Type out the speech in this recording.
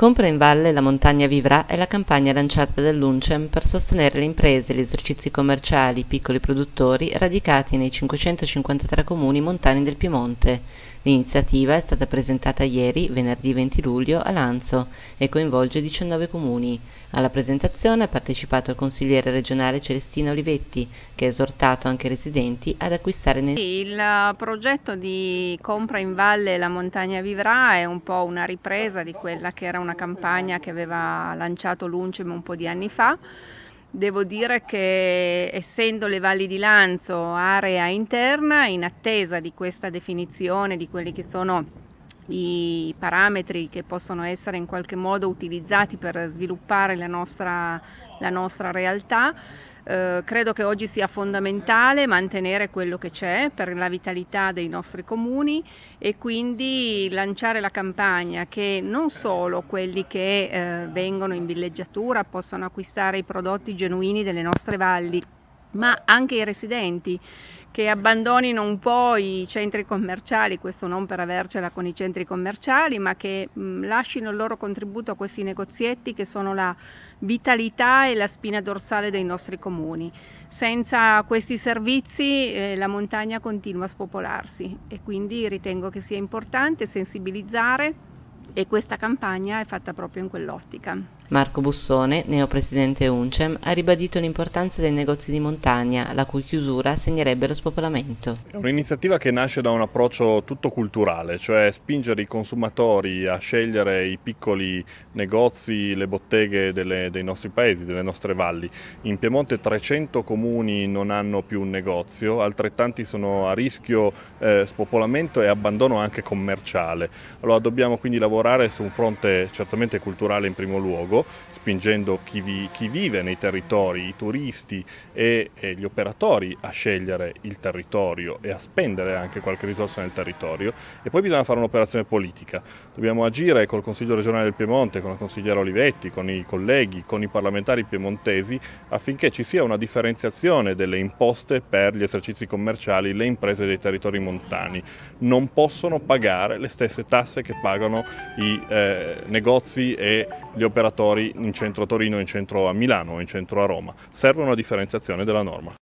Compra in valle, la montagna vivrà è la campagna lanciata dall'UNCEM per sostenere le imprese, gli esercizi commerciali, i piccoli produttori radicati nei 553 comuni montani del Piemonte. L'iniziativa è stata presentata ieri, venerdì 20 luglio, a Lanzo e coinvolge 19 comuni. Alla presentazione ha partecipato il consigliere regionale Celestina Olivetti, che ha esortato anche i residenti ad acquistare... Il progetto di Compra in Valle la montagna vivrà è un po' una ripresa di quella che era una campagna che aveva lanciato l'Uncem un po' di anni fa, Devo dire che essendo le valli di Lanzo area interna, in attesa di questa definizione di quelli che sono i parametri che possono essere in qualche modo utilizzati per sviluppare la nostra, la nostra realtà, eh, credo che oggi sia fondamentale mantenere quello che c'è per la vitalità dei nostri comuni e quindi lanciare la campagna che non solo quelli che eh, vengono in villeggiatura possano acquistare i prodotti genuini delle nostre valli ma anche i residenti che abbandonino un po' i centri commerciali, questo non per avercela con i centri commerciali, ma che mh, mm, lasciano il loro contributo a questi negozietti che sono la vitalità e la spina dorsale dei nostri comuni. Senza questi servizi eh, la montagna continua a spopolarsi e quindi ritengo che sia importante sensibilizzare e questa campagna è fatta proprio in quell'ottica. Marco Bussone, neopresidente Uncem, ha ribadito l'importanza dei negozi di montagna, la cui chiusura segnerebbe lo spopolamento. È un'iniziativa che nasce da un approccio tutto culturale, cioè spingere i consumatori a scegliere i piccoli negozi, le botteghe delle, dei nostri paesi, delle nostre valli. In Piemonte 300 comuni non hanno più un negozio, altrettanti sono a rischio eh, spopolamento e abbandono anche commerciale. Allora dobbiamo quindi lavorare lavorare su un fronte certamente culturale in primo luogo, spingendo chi, vi, chi vive nei territori, i turisti e, e, gli operatori a scegliere il territorio e a spendere anche qualche risorsa nel territorio e poi bisogna fare un'operazione politica. Dobbiamo agire col Consiglio regionale del Piemonte, con la consigliera Olivetti, con i colleghi, con i parlamentari piemontesi affinché ci sia una differenziazione delle imposte per gli esercizi commerciali, le imprese dei territori montani. Non possono pagare le stesse tasse che pagano i eh, negozi e gli operatori in centro a Torino, in centro a Milano, in centro a Roma. Serve una differenziazione della norma.